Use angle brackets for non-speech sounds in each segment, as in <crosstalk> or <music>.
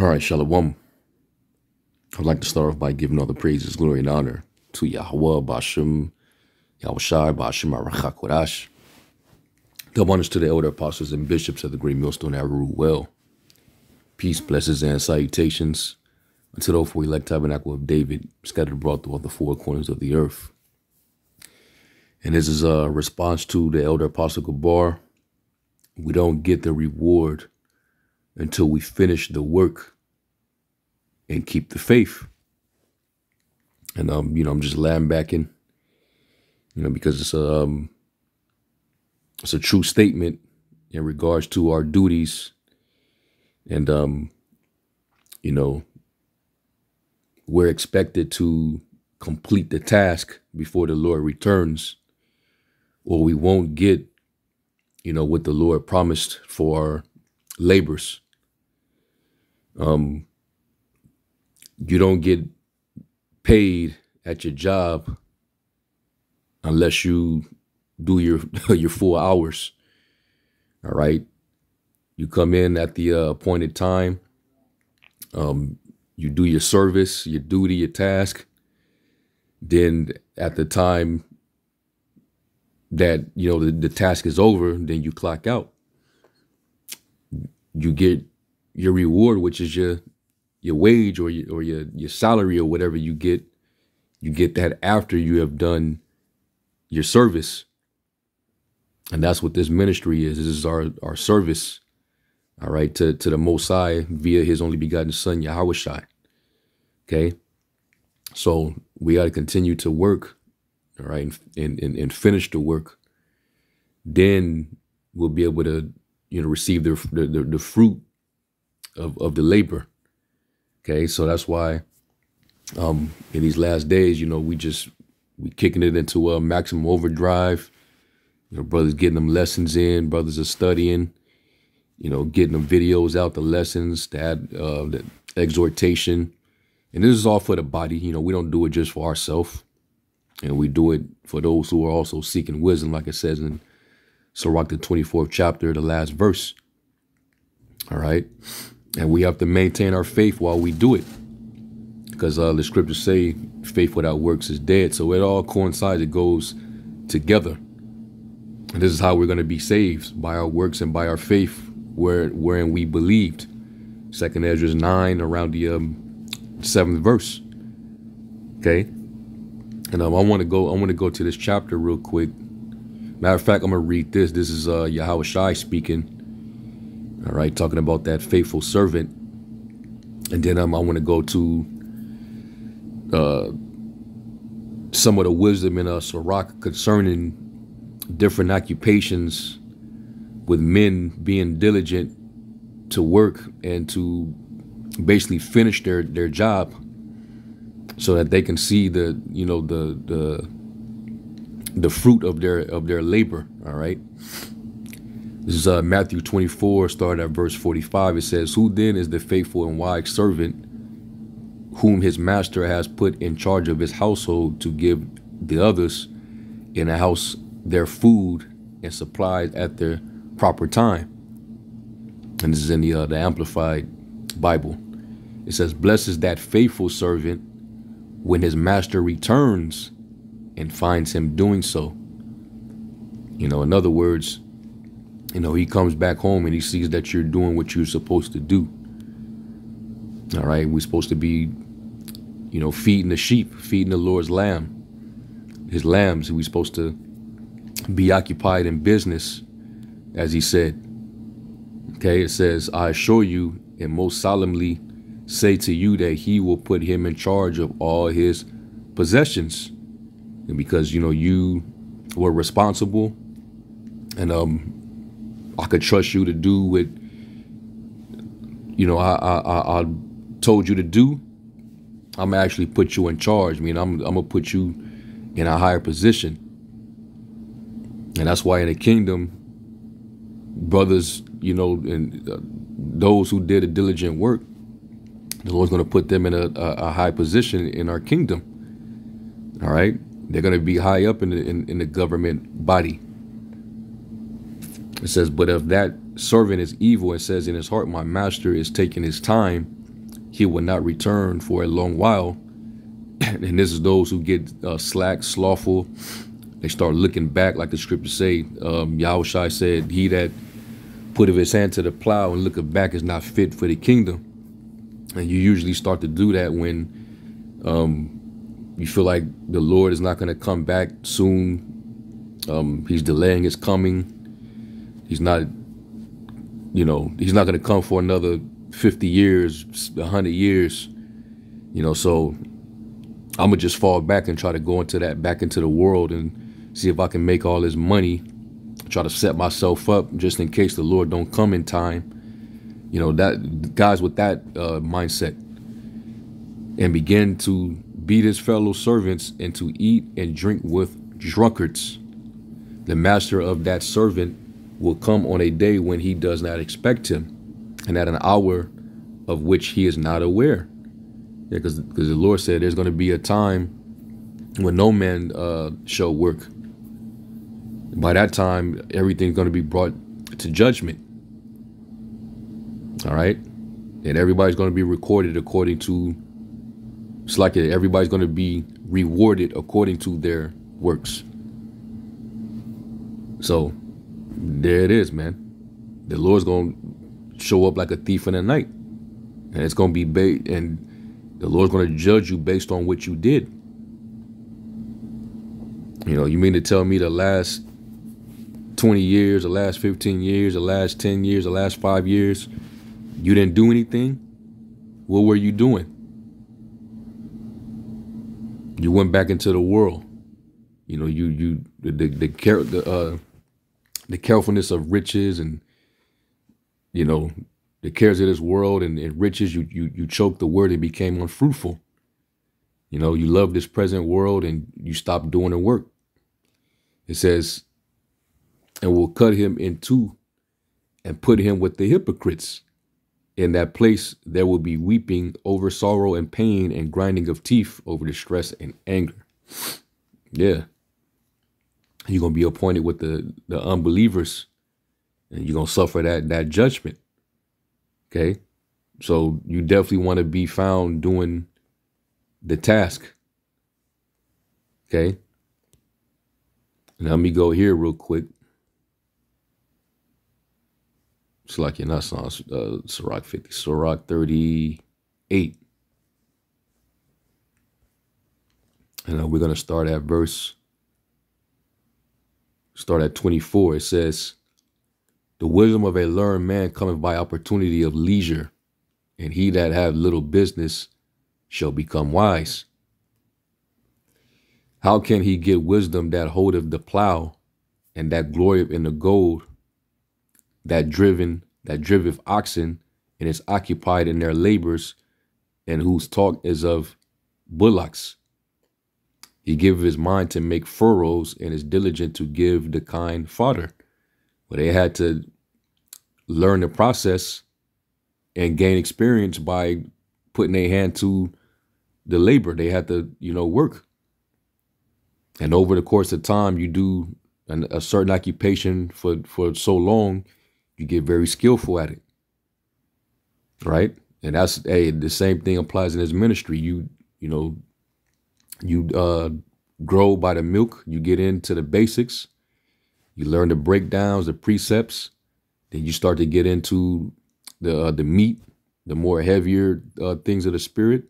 All right, Shalom. I'd like to start off by giving all the praises, glory, and honor to Yahweh, Bashem, Yahushai, Bashem, Arachakorash, the honors to the elder apostles and bishops of the great millstone that rule well. Peace, blessings, and salutations unto the four elect tabernacle of David, scattered abroad throughout the four corners of the earth. And this is a response to the elder apostle Gabar. We don't get the reward until we finish the work and keep the faith. And um, you know, I'm just lambacking, you know, because it's a um, it's a true statement in regards to our duties, and um, you know, we're expected to complete the task before the Lord returns, or we won't get, you know, what the Lord promised for our labors. Um, you don't get paid at your job unless you do your <laughs> your full hours. All right, you come in at the uh, appointed time. Um, you do your service, your duty, your task. Then at the time that you know the, the task is over, then you clock out. You get your reward, which is your your wage or your, or your your salary or whatever you get, you get that after you have done your service. And that's what this ministry is. This is our our service, all right, to to the Most High via His only begotten Son Yahweh Okay, so we got to continue to work, all right, and, and and finish the work. Then we'll be able to you know receive the, the, the fruit of, of the labor. Okay, so that's why um, in these last days, you know, we just we kicking it into a maximum overdrive. You know, brothers getting them lessons in, brothers are studying, you know, getting them videos out, the lessons, that uh, the exhortation. And this is all for the body. You know, we don't do it just for ourselves. And we do it for those who are also seeking wisdom, like it says in Sirach, the 24th chapter, the last verse. All right. And we have to maintain our faith while we do it. Because uh, the scriptures say faith without works is dead. So it all coincides, it goes together. And this is how we're going to be saved by our works and by our faith where wherein we believed. Second Ezra 9, around the um, seventh verse. Okay. And um, I want to go, I want to go to this chapter real quick. Matter of fact, I'm gonna read this. This is uh Yahweh Shai speaking all right, talking about that faithful servant. And then um, I want to go to uh, some of the wisdom in us or rock concerning different occupations with men being diligent to work and to basically finish their, their job so that they can see the you know the the the fruit of their of their labor all right this is uh, Matthew 24, started at verse 45. It says, Who then is the faithful and wise servant whom his master has put in charge of his household to give the others in the house their food and supplies at their proper time? And this is in the, uh, the Amplified Bible. It says, Blessed is that faithful servant when his master returns and finds him doing so. You know, in other words, you know, he comes back home and he sees that you're doing what you're supposed to do. All right, we're supposed to be, you know, feeding the sheep, feeding the Lord's lamb, his lambs. We're supposed to be occupied in business, as he said. Okay, it says, I assure you and most solemnly say to you that he will put him in charge of all his possessions. And because, you know, you were responsible and um I could trust you to do what you know I I, I, I told you to do. I'm actually put you in charge. I mean, I'm I'm gonna put you in a higher position, and that's why in the kingdom, brothers, you know, and uh, those who did a diligent work, the Lord's gonna put them in a, a, a high position in our kingdom. All right, they're gonna be high up in the in, in the government body. It says, But if that servant is evil and says in his heart, My master is taking his time, he will not return for a long while. <clears throat> and this is those who get uh, slack, slothful. They start looking back, like the scriptures say. Um, Yahushua said, He that put his hand to the plow and looketh back is not fit for the kingdom. And you usually start to do that when um, you feel like the Lord is not going to come back soon. Um, he's delaying his coming He's not, you know, he's not going to come for another 50 years, 100 years, you know. So I'm gonna just fall back and try to go into that, back into the world, and see if I can make all this money. Try to set myself up just in case the Lord don't come in time. You know that guys with that uh, mindset, and begin to beat his fellow servants and to eat and drink with drunkards. The master of that servant will come on a day when he does not expect him and at an hour of which he is not aware. Yeah, because the Lord said there's going to be a time when no man uh, shall work. By that time, everything's going to be brought to judgment. All right? And everybody's going to be recorded according to, it's like everybody's going to be rewarded according to their works. So there it is, man. The Lord's gonna show up like a thief in the night, and it's gonna be ba- and the Lord's gonna judge you based on what you did. You know, you mean to tell me the last 20 years, the last 15 years, the last 10 years, the last five years, you didn't do anything? What were you doing? You went back into the world. You know, you you the the, character. uh the carefulness of riches and you know the cares of this world and, and riches you you you choke the word and became unfruitful you know you love this present world and you stop doing the work it says and will cut him in two and put him with the hypocrites in that place there will be weeping over sorrow and pain and grinding of teeth over distress and anger yeah you're going to be appointed with the, the unbelievers and you're going to suffer that, that judgment. Okay. So you definitely want to be found doing the task. Okay. Now let me go here real quick. It's like you're not on uh, Sirach 50, Sirach 38. And uh, we're going to start at verse start at 24. It says, The wisdom of a learned man cometh by opportunity of leisure, and he that have little business shall become wise. How can he get wisdom that holdeth the plow and that glorieth in the gold that driven that driveth oxen and is occupied in their labors and whose talk is of bullocks? He giveth his mind to make furrows and is diligent to give the kind fodder. But they had to learn the process and gain experience by putting their hand to the labor. They had to, you know, work. And over the course of time, you do an, a certain occupation for, for so long, you get very skillful at it. Right? And that's, hey, the same thing applies in his ministry. You, you know, you uh, grow by the milk. You get into the basics. You learn the breakdowns, the precepts. Then you start to get into the uh, the meat, the more heavier uh, things of the spirit.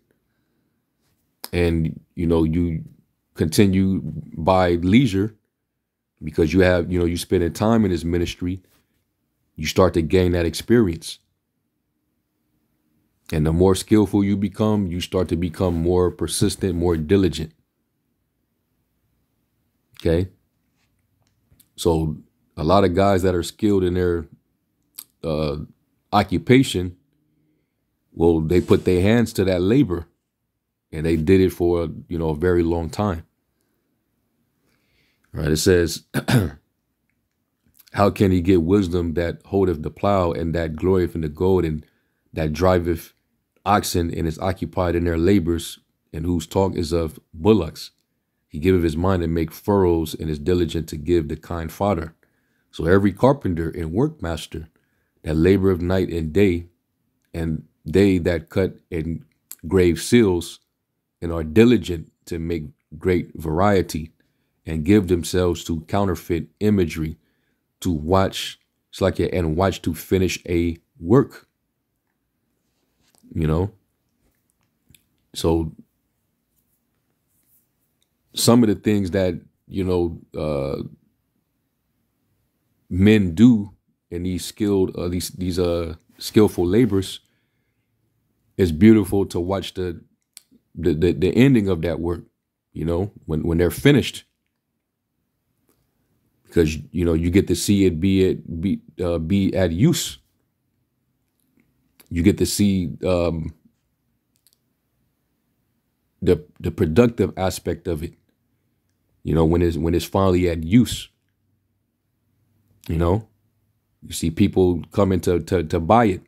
And you know you continue by leisure because you have you know you spending time in this ministry. You start to gain that experience. And the more skillful you become, you start to become more persistent, more diligent. Okay. So a lot of guys that are skilled in their uh, occupation, well, they put their hands to that labor and they did it for, you know, a very long time. All right. It says, <clears throat> how can he get wisdom that holdeth the plow and that glorieth in the gold and that driveth oxen and is occupied in their labors, and whose talk is of bullocks. He giveth his mind and make furrows, and is diligent to give the kind fodder. So every carpenter and workmaster that labor of night and day, and they that cut and grave seals, and are diligent to make great variety, and give themselves to counterfeit imagery, to watch, it's like and watch to finish a work you know? So some of the things that, you know, uh, men do in these skilled uh, these these uh skillful labors it's beautiful to watch the, the the, the ending of that work you know when when they're finished because you know you get to see it be it be uh, be at use you get to see um, the the productive aspect of it. You know, when it's when it's finally at use. You know, you see people coming to to, to buy it.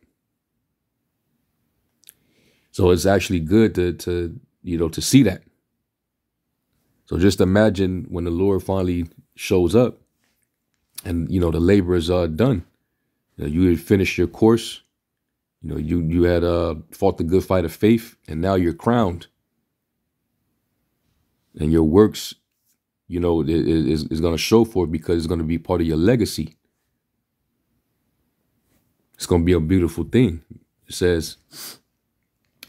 So it's actually good to to you know to see that. So just imagine when the Lord finally shows up, and you know the laborers are done. You, know, you finish your course, you know, you you had uh, fought the good fight of faith, and now you're crowned, and your works, you know, is is going to show for it because it's going to be part of your legacy. It's going to be a beautiful thing. It says,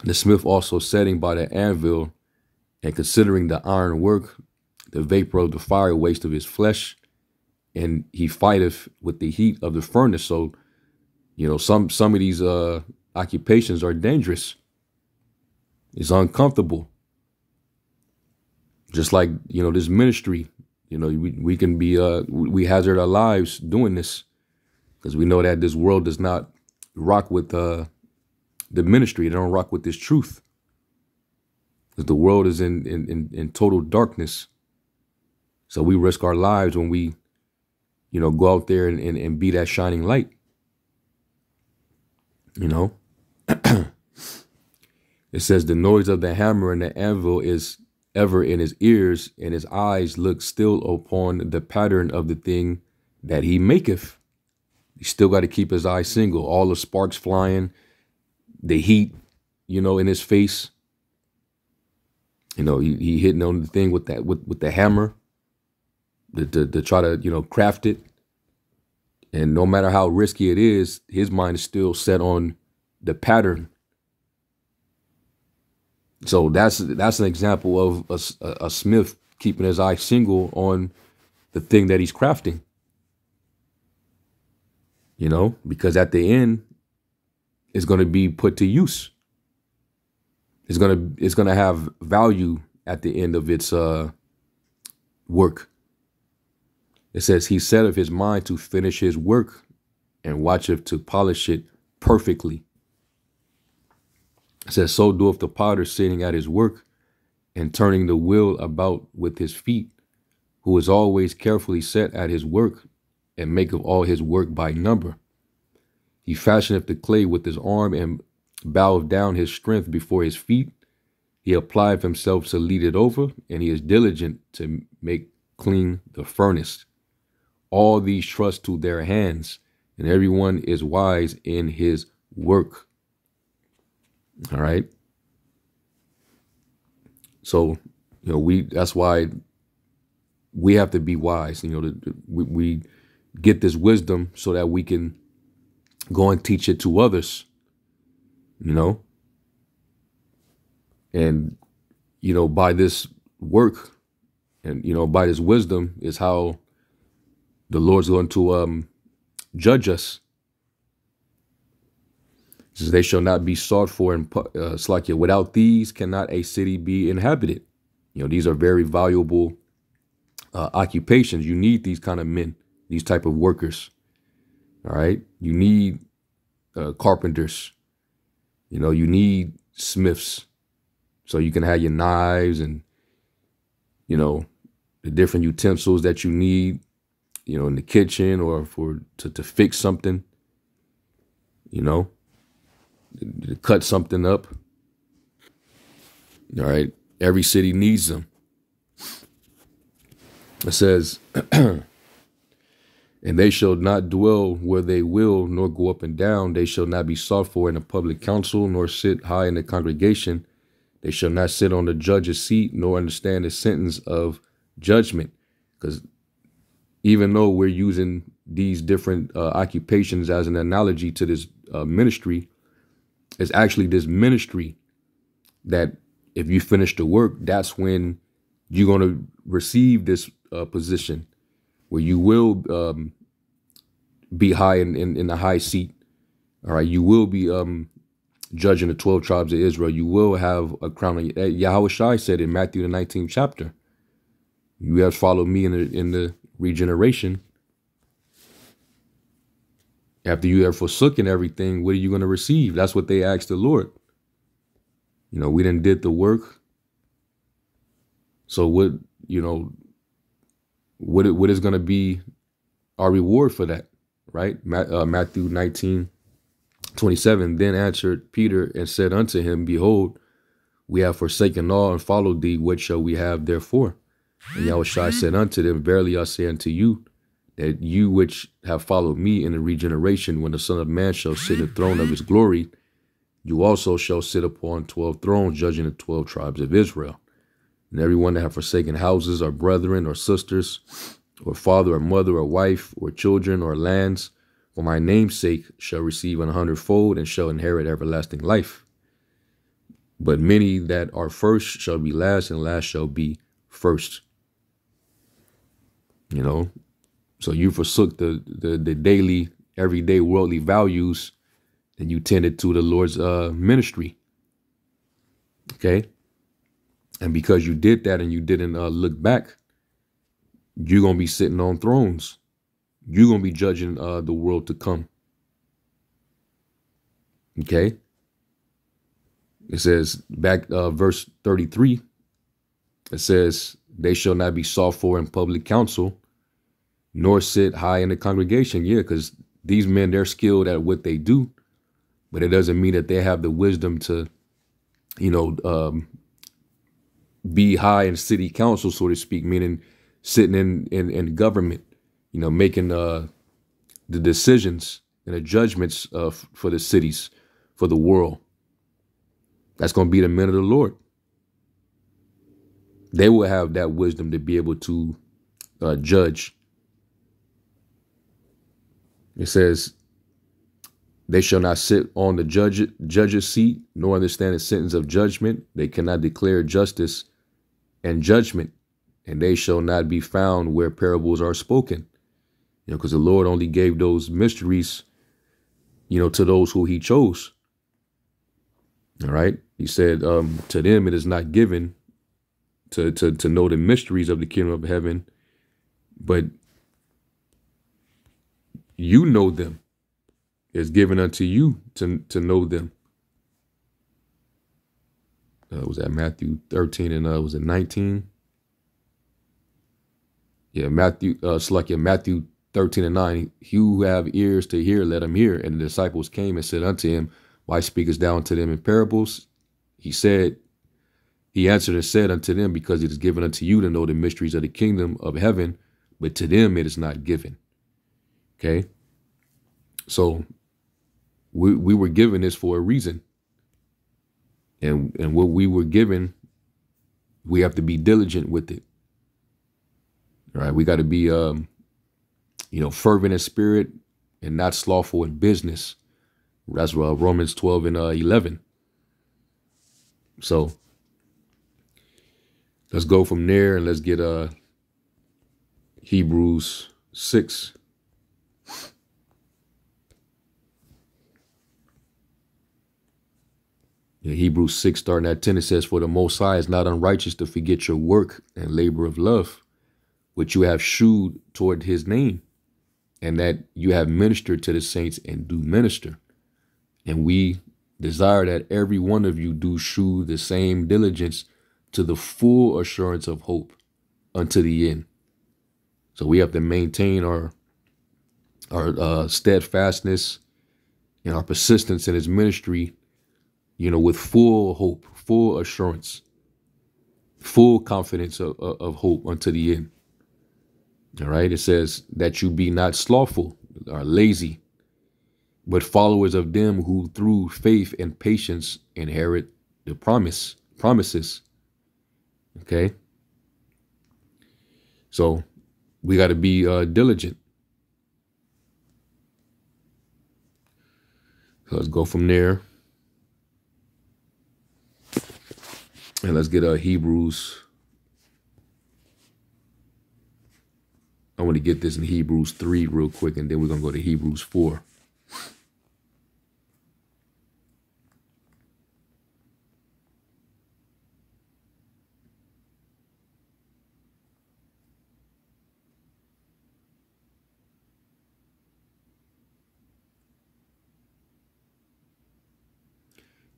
the smith also setting by the anvil, and considering the iron work, the vapor of the fire, waste of his flesh, and he fighteth with the heat of the furnace. So you know, some some of these uh, occupations are dangerous. It's uncomfortable. Just like you know this ministry, you know we, we can be uh, we hazard our lives doing this because we know that this world does not rock with uh, the ministry. They don't rock with this truth. Because the world is in, in, in, in total darkness. So we risk our lives when we, you know, go out there and, and, and be that shining light. You know? <clears throat> it says the noise of the hammer and the anvil is ever in his ears, and his eyes look still upon the pattern of the thing that he maketh. He still got to keep his eyes single. All the sparks flying, the heat, you know, in his face. You know, he, he hitting on the thing with that with, with the hammer. To, to, to try to, you know, craft it. And no matter how risky it is, his mind is still set on the pattern. So that's that's an example of a, a Smith keeping his eye single on the thing that he's crafting. You know, because at the end, it's going to be put to use. It's gonna it's gonna have value at the end of its uh, work. It says, He set of his mind to finish his work and watcheth to polish it perfectly. It says, So doeth the potter sitting at his work and turning the wheel about with his feet, who is always carefully set at his work and maketh all his work by number. He fashioneth the clay with his arm and boweth down his strength before his feet. He applieth himself to lead it over, and he is diligent to make clean the furnace all these trusts to their hands, and everyone is wise in his work. All right. So, you know, we that's why we have to be wise. You know, to, to, we, we get this wisdom so that we can go and teach it to others. You know, and you know by this work, and you know by this wisdom is how the Lord's going to um, judge us. Says, they shall not be sought for in uh, Slakia. Without these cannot a city be inhabited. You know, these are very valuable uh, occupations. You need these kind of men, these type of workers. All right. You need uh, carpenters. You know, you need smiths. So you can have your knives and, you know, the different utensils that you need you know, in the kitchen or for to, to fix something, you know, to cut something up. All right. Every city needs them. It says, <clears throat> and they shall not dwell where they will, nor go up and down. They shall not be sought for in the public council, nor sit high in the congregation. They shall not sit on the judge's seat, nor understand the sentence of judgment. Because even though we're using these different uh, occupations as an analogy to this uh, ministry, it's actually this ministry that if you finish the work, that's when you're going to receive this uh, position where you will um, be high in, in, in, the high seat. All right. You will be um, judging the 12 tribes of Israel. You will have a crown. Eh, Yahweh Shai said in Matthew, the 19th chapter, you have followed me in the, in the, regeneration. After you have forsaken everything, what are you going to receive? That's what they asked the Lord. You know, we didn't did the work. So what, you know, what what is going to be our reward for that, right? Uh, Matthew 19, 27. Then answered Peter and said unto him, Behold, we have forsaken all and followed thee. What shall we have therefore? And Yahushua said unto them, Verily I say unto you, that you which have followed me in the regeneration, when the Son of Man shall sit in the throne of his glory, you also shall sit upon twelve thrones, judging the twelve tribes of Israel. And everyone that have forsaken houses, or brethren, or sisters, or father, or mother, or wife, or children, or lands, for my name's sake shall receive an hundredfold, and shall inherit everlasting life. But many that are first shall be last, and last shall be first. You know, so you forsook the, the, the daily, everyday worldly values and you tended to the Lord's uh, ministry. Okay. And because you did that and you didn't uh, look back, you're going to be sitting on thrones. You're going to be judging uh, the world to come. Okay. It says back uh, verse 33, it says, they shall not be sought for in public council nor sit high in the congregation. Yeah, because these men, they're skilled at what they do, but it doesn't mean that they have the wisdom to, you know, um, be high in city council, so to speak, meaning sitting in, in, in government, you know, making uh, the decisions and the judgments uh, for the cities, for the world. That's going to be the men of the Lord. They will have that wisdom to be able to uh, judge it says, They shall not sit on the judge, judge's seat, nor understand the sentence of judgment. They cannot declare justice and judgment, and they shall not be found where parables are spoken. You know, because the Lord only gave those mysteries, you know, to those who he chose. All right. He said, um, to them it is not given to, to, to know the mysteries of the kingdom of heaven, but you know them. It's given unto you to, to know them. Uh, was that Matthew 13 and uh, was it 19? Yeah, Matthew, uh, it's like Matthew 13 and 9. He who have ears to hear, let him hear. And the disciples came and said unto him, Why speakest thou unto them in parables? He said, He answered and said unto them, Because it is given unto you to know the mysteries of the kingdom of heaven, but to them it is not given. Okay. So we we were given this for a reason. And and what we were given, we have to be diligent with it. Right, We got to be um, you know, fervent in spirit and not slothful in business. That's uh, Romans 12 and uh, 11. So let's go from there and let's get uh Hebrews 6 In Hebrews 6, starting at 10, it says, For the Most High is not unrighteous to forget your work and labor of love, which you have shewed toward his name, and that you have ministered to the saints and do minister. And we desire that every one of you do shew the same diligence to the full assurance of hope unto the end. So we have to maintain our our uh, steadfastness and our persistence in his ministry you know, with full hope, full assurance, full confidence of, of, of hope unto the end. All right, it says that you be not slothful or lazy, but followers of them who through faith and patience inherit the promise promises. Okay. So we got to be uh, diligent. So let's go from there. And let's get a uh, Hebrews. I want to get this in Hebrews 3 real quick, and then we're going to go to Hebrews 4.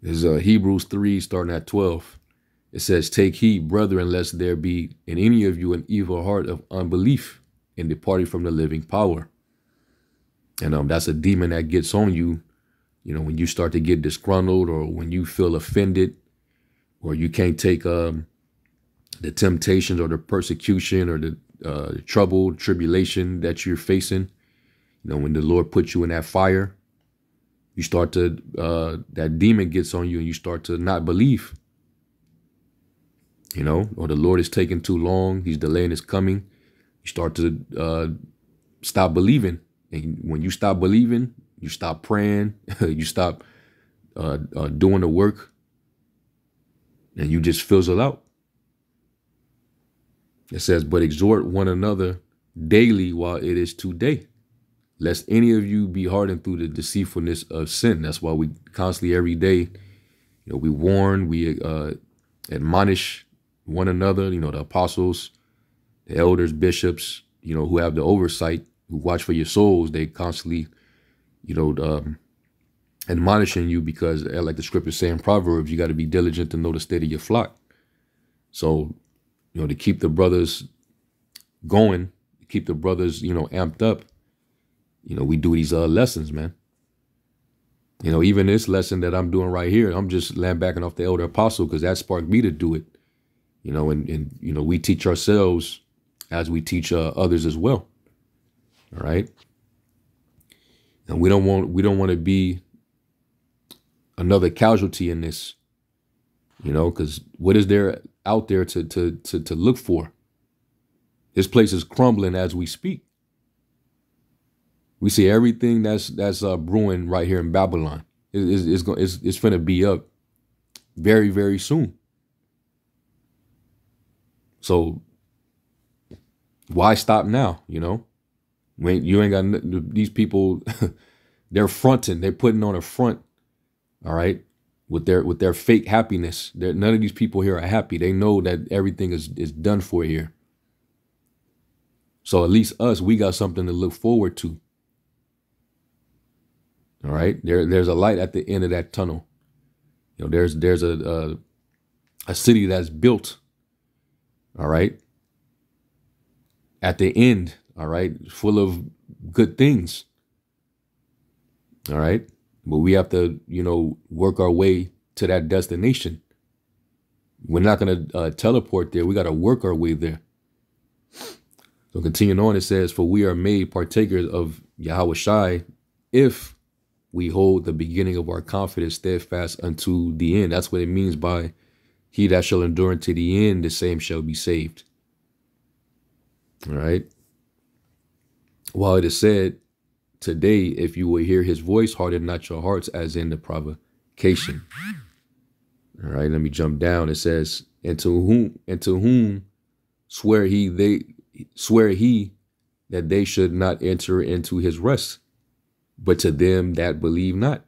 This is uh, Hebrews 3, starting at 12. It says, Take heed, brethren, lest there be in any of you an evil heart of unbelief and departing from the living power. And um, that's a demon that gets on you, you know, when you start to get disgruntled or when you feel offended or you can't take um, the temptations or the persecution or the uh, trouble, tribulation that you're facing. You know, when the Lord puts you in that fire, you start to, uh, that demon gets on you and you start to not believe you know, or the Lord is taking too long, He's delaying His coming. You start to uh, stop believing, and when you stop believing, you stop praying, <laughs> you stop uh, uh, doing the work, and you just fizzle out. It says, "But exhort one another daily while it is today." Lest any of you be hardened through the deceitfulness of sin. That's why we constantly every day, you know, we warn, we uh, admonish one another, you know, the apostles, the elders, bishops, you know, who have the oversight, who watch for your souls, they constantly, you know, um, admonishing you because, eh, like the scripture saying in Proverbs, you got to be diligent to know the state of your flock. So, you know, to keep the brothers going, to keep the brothers, you know, amped up, you know, we do these uh, lessons, man. You know, even this lesson that I'm doing right here, I'm just land backing off the elder apostle because that sparked me to do it you know, and, and you know, we teach ourselves as we teach uh, others as well. All right. And we don't want we don't want to be another casualty in this, you know, because what is there out there to, to to to look for? This place is crumbling as we speak. We see everything that's that's uh, brewing right here in Babylon. is it's it's, it's, going to be up very very soon. So why stop now? You know, when you ain't got these people, <laughs> they're fronting, they're putting on a front. All right. With their with their fake happiness, they're, none of these people here are happy. They know that everything is is done for here. So at least us, we got something to look forward to. All right, there there's a light at the end of that tunnel. You know, there's there's a a, a city that's built all right, at the end, all right, full of good things, all right. But we have to, you know, work our way to that destination. We're not going to uh, teleport there. We got to work our way there. So continuing on, it says, For we are made partakers of Yahweh Shai if we hold the beginning of our confidence steadfast unto the end. That's what it means by he that shall endure unto the end, the same shall be saved. All right. While it is said, today, if you will hear his voice, harden not your hearts, as in the provocation. All right, let me jump down. It says, and to whom and to whom swear he they swear he that they should not enter into his rest, but to them that believe not.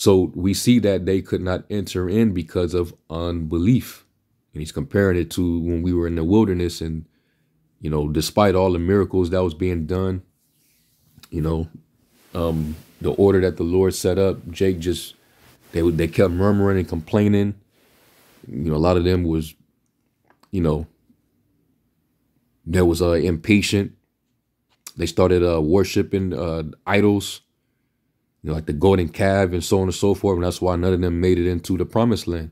So we see that they could not enter in because of unbelief. And he's comparing it to when we were in the wilderness and, you know, despite all the miracles that was being done, you know, um, the order that the Lord set up, Jake just, they, they kept murmuring and complaining. You know, a lot of them was, you know, there was uh, impatient. They started uh, worshiping uh, idols you know, like the golden calf and so on and so forth. And that's why none of them made it into the promised land.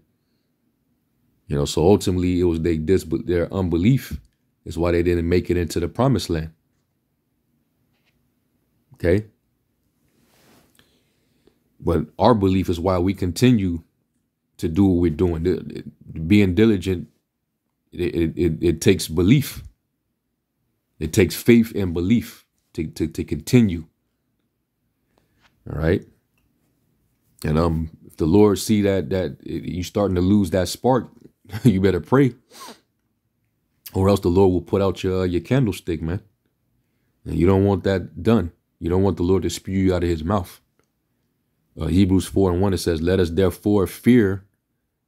You know, so ultimately it was they dis their unbelief is why they didn't make it into the promised land. Okay. But our belief is why we continue to do what we're doing. Being diligent, it, it, it takes belief. It takes faith and belief to, to, to continue. All right. And um, if the Lord see that that you starting to lose that spark, <laughs> you better pray, or else the Lord will put out your your candlestick, man. And you don't want that done. You don't want the Lord to spew you out of His mouth. Uh, Hebrews four and one it says, "Let us therefore fear,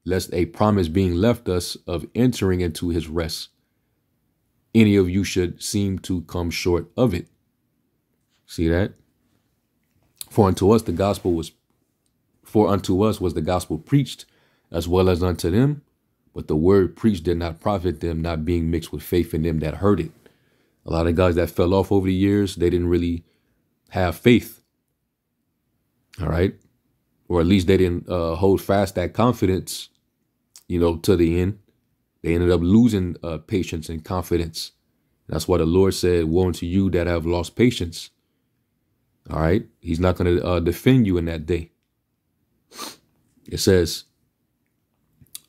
lest a promise being left us of entering into His rest, any of you should seem to come short of it." See that? For unto us the gospel was for unto us was the gospel preached, as well as unto them, but the word preached did not profit them, not being mixed with faith in them that heard it. A lot of guys that fell off over the years, they didn't really have faith. All right. Or at least they didn't uh, hold fast that confidence, you know, to the end. They ended up losing uh, patience and confidence. That's why the Lord said, Woe unto you that have lost patience. All right. He's not going to uh, defend you in that day. It says,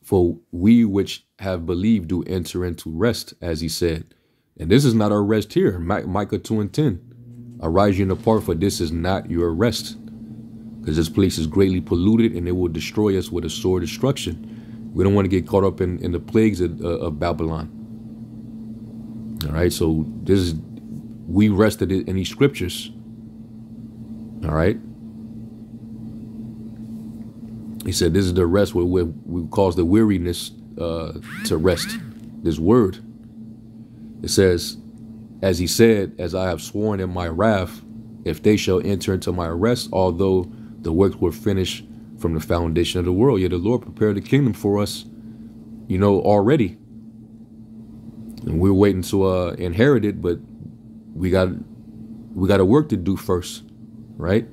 For we which have believed do enter into rest, as he said. And this is not our rest here. Micah 2 and 10. Arise you the part, for this is not your rest. Because this place is greatly polluted and it will destroy us with a sore destruction. We don't want to get caught up in, in the plagues of, uh, of Babylon. All right, so this is, we rested in these scriptures all right. He said, This is the rest where we, we cause the weariness uh, to rest. This word. It says, As he said, As I have sworn in my wrath, if they shall enter into my rest, although the works were finished from the foundation of the world. Yet the Lord prepared the kingdom for us, you know, already. And we're waiting to uh, inherit it, but we got we got a work to do first right?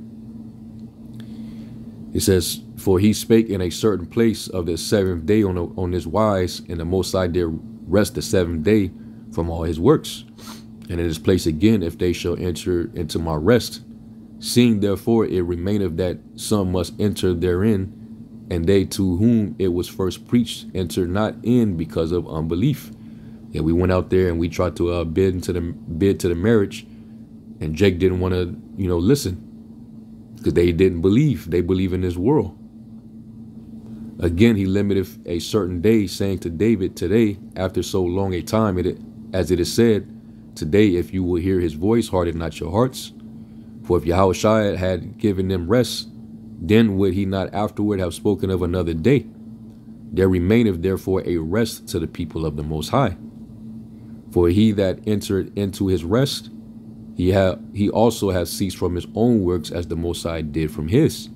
he says, For he spake in a certain place of the seventh day on, on this wise, and the Most High did rest the seventh day from all his works. And in his place again, if they shall enter into my rest, seeing therefore it remaineth that some must enter therein, and they to whom it was first preached enter not in because of unbelief. Yeah, we went out there and we tried to uh, bid into the bid to the marriage, and Jake didn't want to, you know, listen because they didn't believe. They believe in this world. Again, he limited a certain day, saying to David, Today, after so long a time, it, as it is said, Today, if you will hear his voice, harden not your hearts. For if Yahushua had given them rest, then would he not afterward have spoken of another day? There remaineth therefore a rest to the people of the Most High. For he that entered into his rest, he, ha- he also has ceased from his own works as the Most High did from his.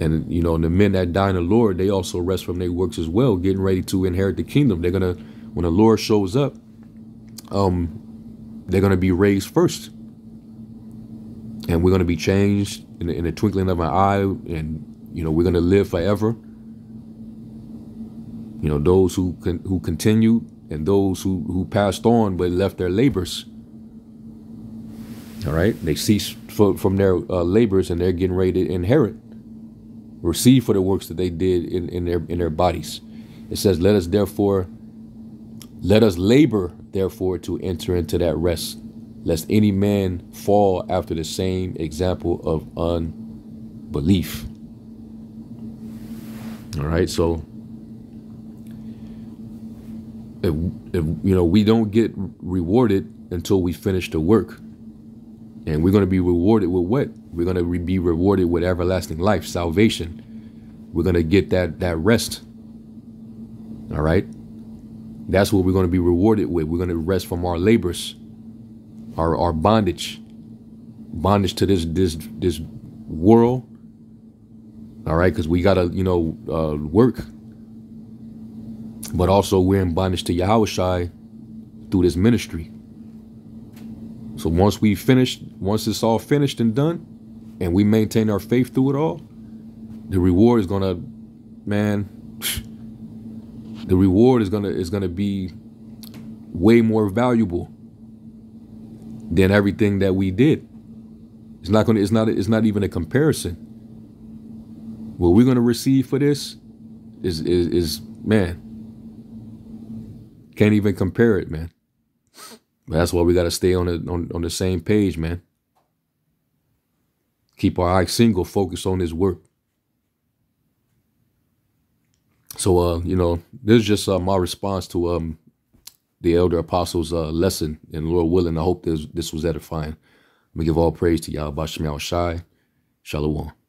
And, you know, the men that die in the Lord, they also rest from their works as well, getting ready to inherit the kingdom. They're going to, when the Lord shows up, um, they're going to be raised first. And we're going to be changed in the, in the twinkling of an eye. And, you know, we're going to live forever. You know, those who, con- who continued and those who, who passed on but left their labors all right. They cease for, from their uh, labors and they're getting ready to inherit, receive for the works that they did in, in their in their bodies. It says, let us therefore, let us labor, therefore, to enter into that rest, lest any man fall after the same example of unbelief. All right. So if, if, you know we don't get rewarded until we finish the work and we're going to be rewarded with what? We're going to re- be rewarded with everlasting life, salvation. We're going to get that that rest. All right? That's what we're going to be rewarded with. We're going to rest from our labors, our our bondage, bondage to this this this world. All right, because we gotta you know uh, work, but also we're in bondage to Yahweh Shai through this ministry. So once we finish, once it's all finished and done, and we maintain our faith through it all, the reward is gonna, man, <sighs> the reward is gonna is gonna be way more valuable than everything that we did. It's not gonna. It's not. It's not even a comparison. What we're gonna receive for this is is, is man. Can't even compare it, man that's why we got to stay on the on, on the same page, man. Keep our eyes single, focus on His work. So, uh, you know, this is just uh, my response to um, the elder apostles' uh, lesson, and Lord willing, I hope this this was edifying. Let me give all praise to Yahweh Shai. Shalom.